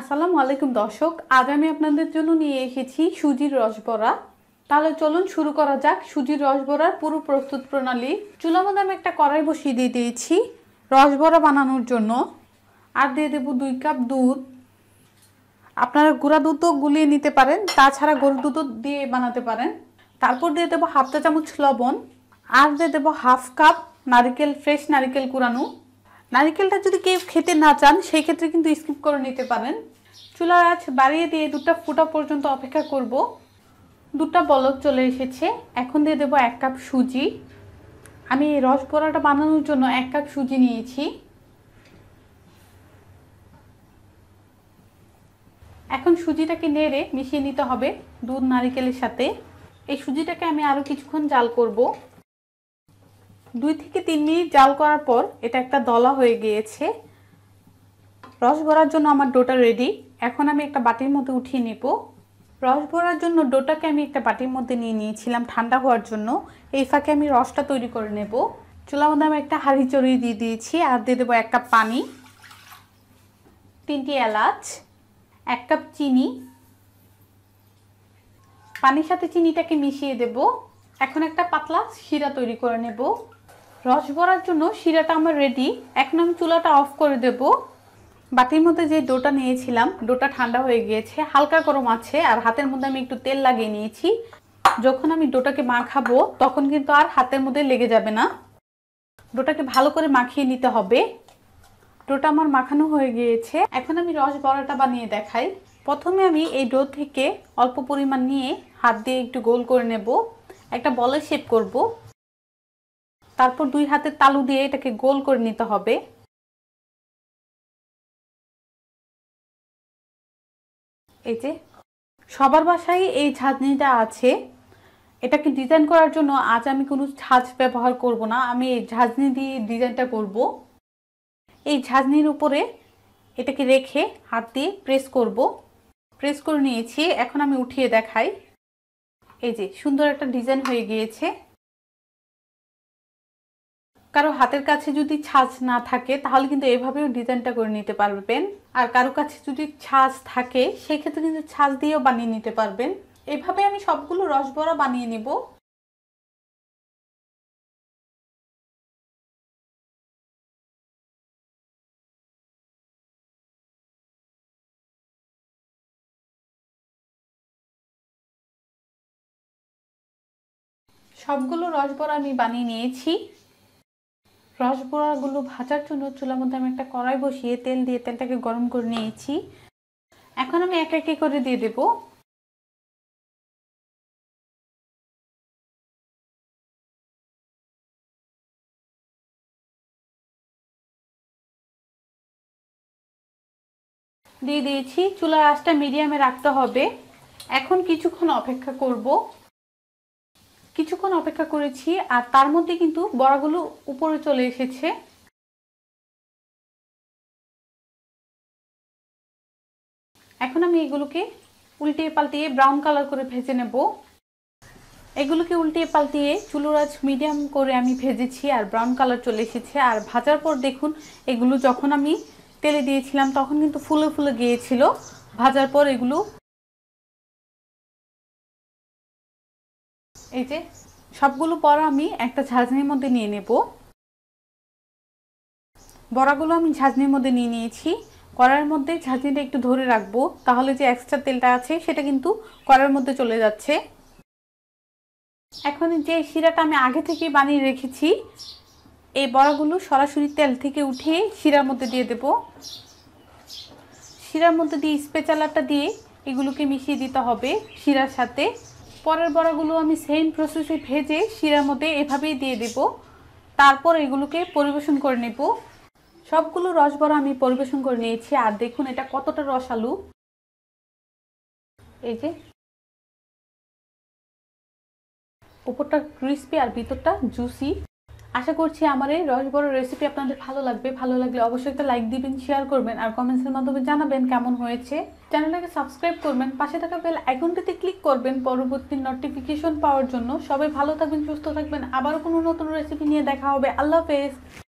আসসালামু আলাইকুম দর্শক আজ আমি আপনাদের জন্য নিয়ে এসেছি সুজির রসবড়া তাহলে চলুন শুরু করা যাক সুজির রসবরার পুরো প্রস্তুত প্রণালী চুলার মধ্যে আমি একটা কড়াই বসিয়ে দিয়ে দিয়েছি রসবরা বানানোর জন্য আর দিয়ে দেবো দুই কাপ দুধ আপনারা গুঁড়া দুধও গুলিয়ে নিতে পারেন তাছাড়া গরুর দুধও দিয়ে বানাতে পারেন তারপর দিয়ে দেবো হাফ চা চামচ লবণ আর দিয়ে দেবো হাফ কাপ নারিকেল ফ্রেশ নারিকেল কুড়ানো নারিকেলটা যদি কেউ খেতে না চান সেই ক্ষেত্রে কিন্তু স্কিপ করে নিতে পারেন চুলার আঁচ বাড়িয়ে দিয়ে দুধটা ফুটা পর্যন্ত অপেক্ষা করব দুধটা বলক চলে এসেছে এখন দিয়ে দেবো এক কাপ সুজি আমি রস বড়াটা বানানোর জন্য এক কাপ সুজি নিয়েছি এখন সুজিটাকে নেড়ে মিশিয়ে নিতে হবে দুধ নারিকেলের সাথে এই সুজিটাকে আমি আরও কিছুক্ষণ জাল করব দুই থেকে তিন মিনিট জাল করার পর এটা একটা দলা হয়ে গিয়েছে রস ভরার জন্য আমার ডোটা রেডি এখন আমি একটা বাটির মধ্যে উঠিয়ে নেব রস ভরার জন্য ডোটাকে আমি একটা বাটির মধ্যে নিয়ে নিয়েছিলাম ঠান্ডা হওয়ার জন্য এই ফাঁকে আমি রসটা তৈরি করে নেব চুলার মধ্যে আমি একটা হাঁড়ি চড়ি দিয়ে দিয়েছি আর দিয়ে দেবো এক কাপ পানি তিনটি এলাচ এক কাপ চিনি পানির সাথে চিনিটাকে মিশিয়ে দেব এখন একটা পাতলা শিরা তৈরি করে নেব রস ভরার জন্য শিরাটা আমার রেডি এখন আমি চুলাটা অফ করে দেবো বাটির মধ্যে যে ডোটা নিয়েছিলাম ডোটা ঠান্ডা হয়ে গিয়েছে হালকা গরম আছে আর হাতের মধ্যে আমি একটু তেল লাগিয়ে নিয়েছি যখন আমি ডোটাকে মাখাবো তখন কিন্তু আর হাতের মধ্যে লেগে যাবে না ডোটাকে ভালো করে মাখিয়ে নিতে হবে ডোটা আমার মাখানো হয়ে গিয়েছে এখন আমি রস বড়াটা বানিয়ে দেখাই প্রথমে আমি এই ডো থেকে অল্প পরিমাণ নিয়ে হাত দিয়ে একটু গোল করে নেব একটা বলের শেপ করব তারপর দুই হাতে তালু দিয়ে এটাকে গোল করে নিতে হবে এই যে সবার বাসায় এই ছাঁচনিটা আছে এটাকে ডিজাইন করার জন্য আজ আমি কোনো ছাঁচ ব্যবহার করব না আমি এই ঝাঁঝনি দিয়ে ডিজাইনটা করব এই ঝাঁঝনির উপরে এটাকে রেখে হাত দিয়ে প্রেস করব প্রেস করে নিয়েছি এখন আমি উঠিয়ে দেখাই এই যে সুন্দর একটা ডিজাইন হয়ে গিয়েছে কারো হাতের কাছে যদি ছাঁচ না থাকে তাহলে কিন্তু এভাবেও ডিজাইনটা করে নিতে পারবেন আর কারো কাছে যদি ছাঁচ থাকে সেক্ষেত্রে কিন্তু ছাঁচ দিয়েও বানিয়ে নিতে পারবেন এভাবে আমি সবগুলো রসবরা বানিয়ে নেব সবগুলো রসবরা আমি বানিয়ে নিয়েছি রসবড়াগুলো ভাজার জন্য চুলার মধ্যে আমি একটা কড়াই বসিয়ে তেল দিয়ে তেলটাকে গরম করে নিয়েছি এখন আমি এক একে করে দিয়ে দেবো দিয়ে দিয়েছি চুলার আঁচটা মিডিয়ামে রাখতে হবে এখন কিছুক্ষণ অপেক্ষা করবো কিছুক্ষণ অপেক্ষা করেছি আর তার মধ্যে কিন্তু বড়াগুলো উপরে চলে এসেছে এখন আমি এগুলোকে উল্টিয়ে পাল্টিয়ে ব্রাউন কালার করে ভেজে নেব এগুলোকে উল্টিয়ে পাল্টিয়ে চুলোরাজ মিডিয়াম করে আমি ভেজেছি আর ব্রাউন কালার চলে এসেছে আর ভাজার পর দেখুন এগুলো যখন আমি তেলে দিয়েছিলাম তখন কিন্তু ফুলে ফুলে গিয়েছিল ভাজার পর এগুলো এই যে সবগুলো বড়া আমি একটা ঝাঁঝনির মধ্যে নিয়ে নেব বড়াগুলো আমি ঝাঁঝনির মধ্যে নিয়ে নিয়েছি কড়ার মধ্যে ঝাঁঝনিটা একটু ধরে রাখবো তাহলে যে এক্সট্রা তেলটা আছে সেটা কিন্তু কড়ার মধ্যে চলে যাচ্ছে এখন যে শিরাটা আমি আগে থেকে বানিয়ে রেখেছি এই বড়াগুলো সরাসরি তেল থেকে উঠে শিরার মধ্যে দিয়ে দেব শিরার মধ্যে দিয়ে স্পেচালাটা দিয়ে এগুলোকে মিশিয়ে দিতে হবে শিরার সাথে পরের বড়াগুলো আমি সেম প্রসেসে ভেজে শিরার মধ্যে এভাবেই দিয়ে দেব তারপর এগুলোকে পরিবেশন করে নেব সবগুলো রস বড়া আমি পরিবেশন করে নিয়েছি আর দেখুন এটা কতটা রস আলু এই যে উপরটা ক্রিস্পি আর ভিতরটা জুসি আশা করছি আমার এই রসবড় রেসিপি আপনাদের ভালো লাগবে ভালো লাগলে অবশ্যই একটা লাইক দিবেন শেয়ার করবেন আর কমেন্টসের মাধ্যমে জানাবেন কেমন হয়েছে চ্যানেলটাকে সাবস্ক্রাইব করবেন পাশে থাকা বেল আইকনটিতে ক্লিক করবেন পরবর্তী নোটিফিকেশন পাওয়ার জন্য সবাই ভালো থাকবেন সুস্থ থাকবেন আবারও কোনো নতুন রেসিপি নিয়ে দেখা হবে আল্লাহ হাফেজ